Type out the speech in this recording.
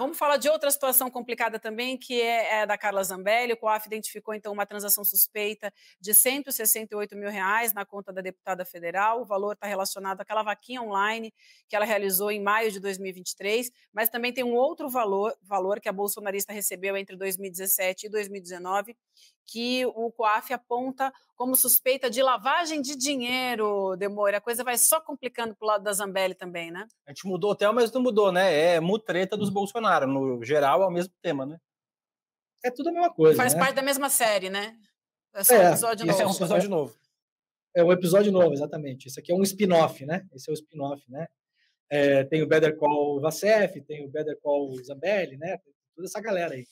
Vamos falar de outra situação complicada também, que é, é da Carla Zambelli. O COAF identificou, então, uma transação suspeita de 168 mil reais na conta da deputada federal. O valor está relacionado àquela vaquinha online que ela realizou em maio de 2023, mas também tem um outro valor, valor que a bolsonarista recebeu entre 2017 e 2019, que o COAF aponta como suspeita de lavagem de dinheiro, Demore. A coisa vai só complicando para o lado da Zambelli também, né? A gente mudou até, mas não mudou, né? É mutreta dos bolsonaristas. Bolsonaro, no geral é o mesmo tema, né? É tudo a mesma coisa. Faz né? parte da mesma série, né? É só é, um episódio novo. Esse é um episódio né? novo. É um episódio novo, exatamente. Esse aqui é um spin-off, né? Esse é o um spin-off, né? É, tem o Better Call Vassef, tem o Better Call Zambelli, né? toda essa galera aí.